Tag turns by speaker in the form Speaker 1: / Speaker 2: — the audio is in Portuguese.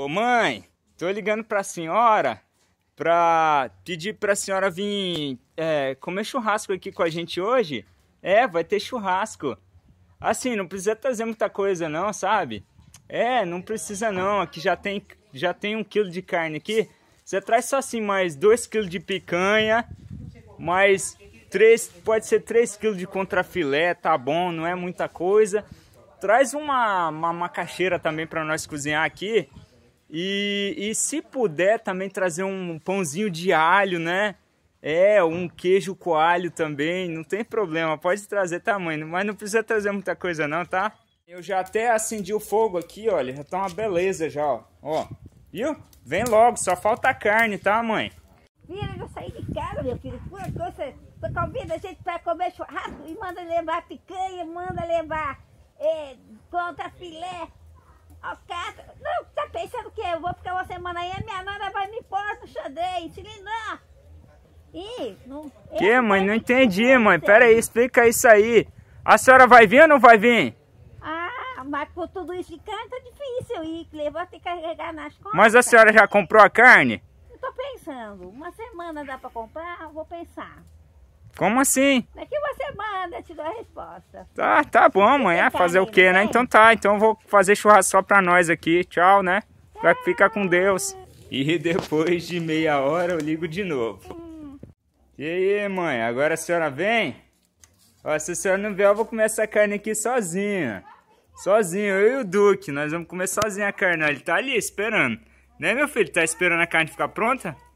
Speaker 1: Ô mãe, tô ligando pra senhora pra pedir pra senhora vir é, comer churrasco aqui com a gente hoje. É, vai ter churrasco. Assim, não precisa trazer muita coisa não, sabe? É, não precisa não, aqui já tem, já tem um quilo de carne aqui. Você traz só assim mais dois quilos de picanha, mais três, pode ser três quilos de contrafilé, tá bom, não é muita coisa. Traz uma, uma macaxeira também para nós cozinhar aqui. E, e se puder também trazer um pãozinho de alho, né? É, um queijo coalho também, não tem problema, pode trazer tamanho, mas não precisa trazer muita coisa não, tá? Eu já até acendi o fogo aqui, olha, já tá uma beleza já, ó. Ó, viu? Vem logo, só falta carne, tá, mãe?
Speaker 2: Vira, eu saí de casa, meu filho, por coisa, você convida a gente pra comer churrasco e manda levar picanha, manda levar é, filé, aí a minha nora vai me pôr no xadrez, se lindar. Ih, não... Que, mãe?
Speaker 1: Não entendi, mãe. Pera aí, explica isso aí. A senhora vai vir ou não vai vir?
Speaker 2: Ah, mas por tudo isso de carne tá é difícil ir, levar ter carregar nas costas.
Speaker 1: Mas a senhora já comprou a carne?
Speaker 2: Eu tô pensando. Uma semana dá pra comprar? Vou pensar.
Speaker 1: Como assim?
Speaker 2: Daqui uma semana te dou a resposta. Tá, tá bom, mãe. É, fazer o quê, né? né? Então
Speaker 1: tá, então vou fazer churrasco só pra nós aqui. Tchau, né? Vai ficar com Deus. E depois de meia hora eu ligo de novo. E aí, mãe, agora a senhora vem? Ó, se a senhora não vier, eu vou comer essa carne aqui sozinha. Sozinho, eu e o Duque. Nós vamos comer sozinho a carne. Ele tá ali esperando. Né, meu filho? Tá esperando a carne ficar pronta?